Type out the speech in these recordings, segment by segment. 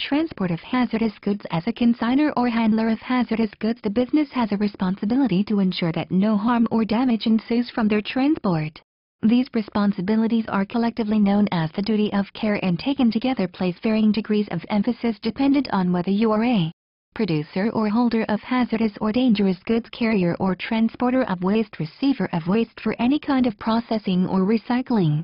transport of hazardous goods as a consigner or handler of hazardous goods the business has a responsibility to ensure that no harm or damage ensues from their transport. These responsibilities are collectively known as the duty of care and taken together place varying degrees of emphasis dependent on whether you are a producer or holder of hazardous or dangerous goods carrier or transporter of waste receiver of waste for any kind of processing or recycling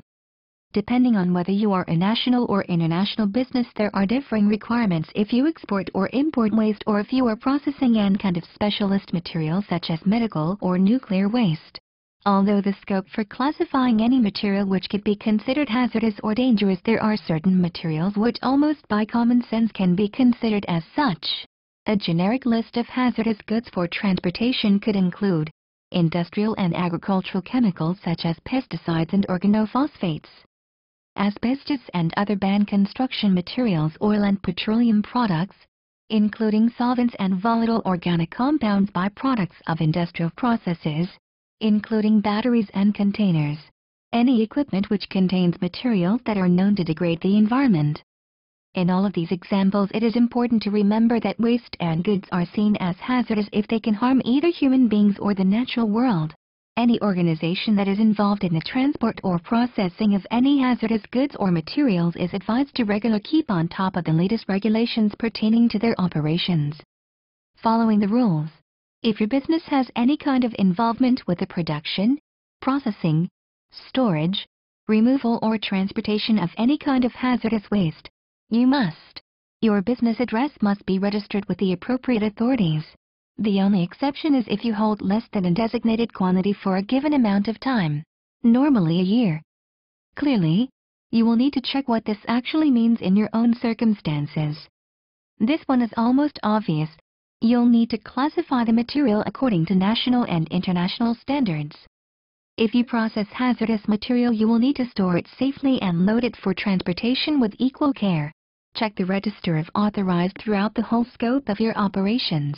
Depending on whether you are a national or international business there are differing requirements if you export or import waste or if you are processing any kind of specialist material such as medical or nuclear waste. Although the scope for classifying any material which could be considered hazardous or dangerous there are certain materials which almost by common sense can be considered as such. A generic list of hazardous goods for transportation could include industrial and agricultural chemicals such as pesticides and organophosphates, asbestos and other banned construction materials oil and petroleum products, including solvents and volatile organic compounds byproducts of industrial processes, including batteries and containers, any equipment which contains materials that are known to degrade the environment. In all of these examples it is important to remember that waste and goods are seen as hazardous if they can harm either human beings or the natural world. Any organization that is involved in the transport or processing of any hazardous goods or materials is advised to regularly keep on top of the latest regulations pertaining to their operations. Following the rules, if your business has any kind of involvement with the production, processing, storage, removal or transportation of any kind of hazardous waste, you must. Your business address must be registered with the appropriate authorities. The only exception is if you hold less than a designated quantity for a given amount of time, normally a year. Clearly, you will need to check what this actually means in your own circumstances. This one is almost obvious. You'll need to classify the material according to national and international standards. If you process hazardous material you will need to store it safely and load it for transportation with equal care. Check the register if authorized throughout the whole scope of your operations.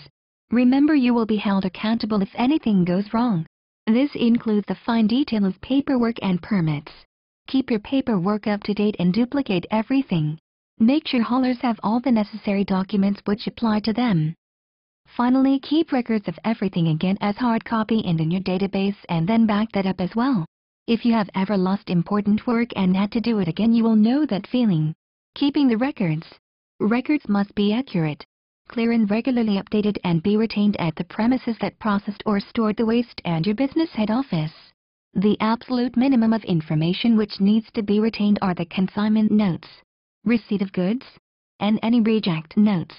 Remember you will be held accountable if anything goes wrong. This includes the fine detail of paperwork and permits. Keep your paperwork up to date and duplicate everything. Make sure haulers have all the necessary documents which apply to them. Finally, keep records of everything again as hard copy and in your database and then back that up as well. If you have ever lost important work and had to do it again you will know that feeling. Keeping the records. Records must be accurate clear and regularly updated and be retained at the premises that processed or stored the waste and your business head office. The absolute minimum of information which needs to be retained are the consignment notes, receipt of goods, and any reject notes,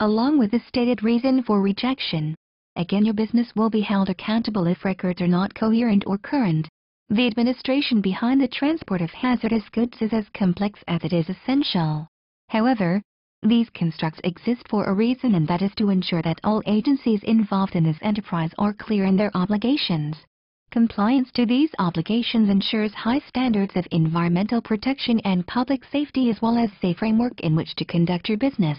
along with the stated reason for rejection. Again your business will be held accountable if records are not coherent or current. The administration behind the transport of hazardous goods is as complex as it is essential. However, these constructs exist for a reason and that is to ensure that all agencies involved in this enterprise are clear in their obligations. Compliance to these obligations ensures high standards of environmental protection and public safety as well as a framework in which to conduct your business.